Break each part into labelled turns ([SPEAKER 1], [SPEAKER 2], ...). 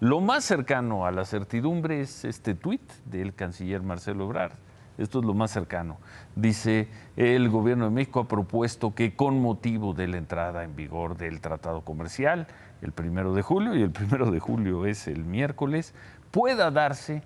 [SPEAKER 1] Lo más cercano a la certidumbre es este tuit del canciller Marcelo Ebrard. Esto es lo más cercano. Dice, el gobierno de México ha propuesto que con motivo de la entrada en vigor del tratado comercial, el primero de julio, y el primero de julio es el miércoles, pueda darse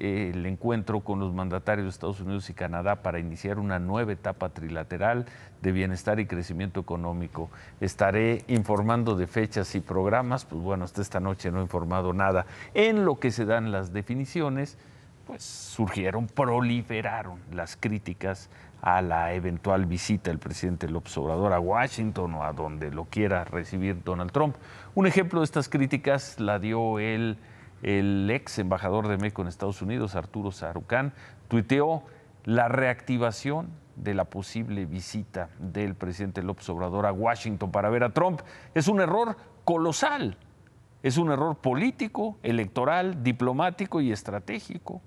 [SPEAKER 1] el encuentro con los mandatarios de Estados Unidos y Canadá para iniciar una nueva etapa trilateral de bienestar y crecimiento económico. Estaré informando de fechas y programas, pues bueno, hasta esta noche no he informado nada. En lo que se dan las definiciones, pues surgieron, proliferaron las críticas a la eventual visita del presidente López Obrador a Washington o a donde lo quiera recibir Donald Trump. Un ejemplo de estas críticas la dio el el ex embajador de México en Estados Unidos, Arturo Sarucán, tuiteó la reactivación de la posible visita del presidente López Obrador a Washington para ver a Trump. Es un error colosal, es un error político, electoral, diplomático y estratégico,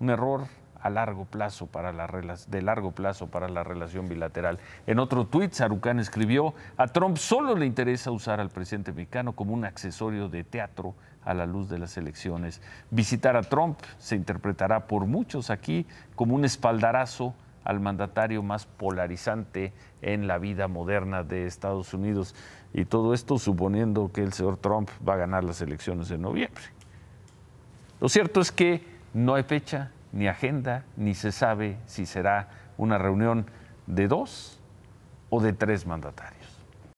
[SPEAKER 1] un error a largo plazo para de largo plazo para la relación bilateral. En otro tuit, Sarucán escribió, a Trump solo le interesa usar al presidente mexicano como un accesorio de teatro a la luz de las elecciones. Visitar a Trump se interpretará por muchos aquí como un espaldarazo al mandatario más polarizante en la vida moderna de Estados Unidos. Y todo esto suponiendo que el señor Trump va a ganar las elecciones en noviembre. Lo cierto es que no hay fecha, ni agenda, ni se sabe si será una reunión de dos o de tres mandatarios.